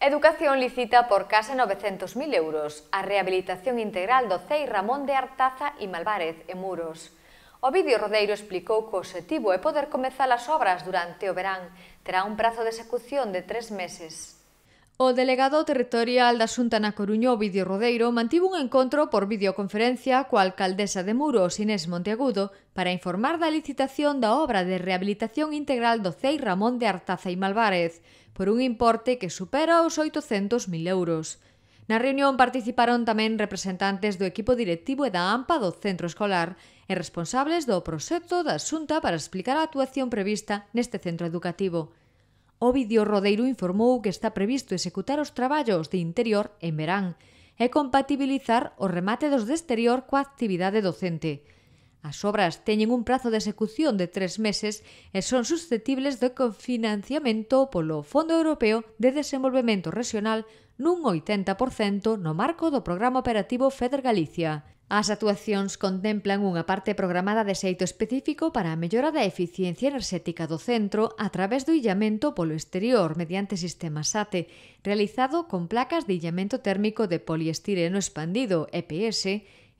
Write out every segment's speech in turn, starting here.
Educación licita por case 900.000 euros a rehabilitación integral do CEI Ramón de Artaza e Malvárez e Muros. Ovidio Rodeiro explicou que o objetivo é poder comezar as obras durante o verán. Terá un prazo de execución de tres meses. O delegado territorial da Xunta na Coruña, Ovidio Rodeiro, mantivo un encontro por videoconferencia coa alcaldesa de Muros, Inés Monteagudo, para informar da licitación da obra de rehabilitación integral do CEI Ramón de Artaza e Malvarez, por un importe que supera os 800.000 euros. Na reunión participaron tamén representantes do equipo directivo e da AMPA do centro escolar e responsables do proxecto da Xunta para explicar a actuación prevista neste centro educativo. Ovidio Rodeiro informou que está previsto executar os traballos de interior en verán e compatibilizar o remate dos de exterior coa actividade docente. As obras teñen un prazo de execución de tres meses e son susceptibles de cofinanciamento polo Fondo Europeo de Desenvolvemento Regional nun 80% no marco do Programa Operativo FEDER Galicia. As actuacións contemplan unha parte programada de xeito específico para a mellora da eficiencia enerxética do centro a través do illamento polo exterior mediante sistema SATE, realizado con placas de illamento térmico de poliestireno expandido, EPS,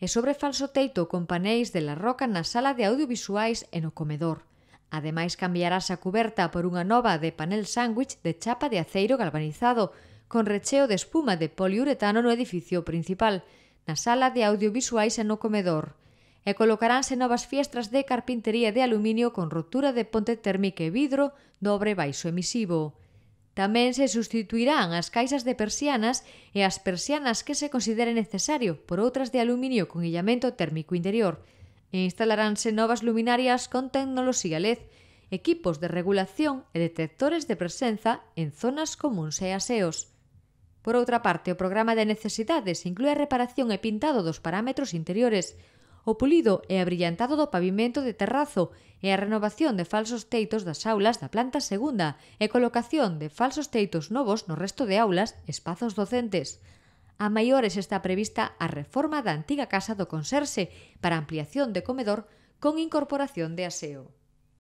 e sobre falso teito con panéis de la roca na sala de audiovisuais e no comedor. Ademais, cambiarás a cuberta por unha nova de panel sándwich de chapa de aceiro galvanizado, con recheo de espuma de poliuretano no edificio principal, na sala de audiovisuais e no comedor, e colocaránse novas fiestras de carpintería de aluminio con rotura de ponte térmica e vidro dobre baixo emisivo. Tamén se sustituirán as caixas de persianas e as persianas que se considere necesario por outras de aluminio con illamento térmico interior. E instalaránse novas luminarias con tecnoloxía LED, equipos de regulación e detectores de presenza en zonas comuns e aseos. Por outra parte, o programa de necesidades inclúe a reparación e pintado dos parámetros interiores, o pulido e abrillantado do pavimento de terrazo e a renovación de falsos teitos das aulas da planta segunda e colocación de falsos teitos novos no resto de aulas e espazos docentes. A maiores está prevista a reforma da antiga casa do conserxe para ampliación de comedor con incorporación de aseo.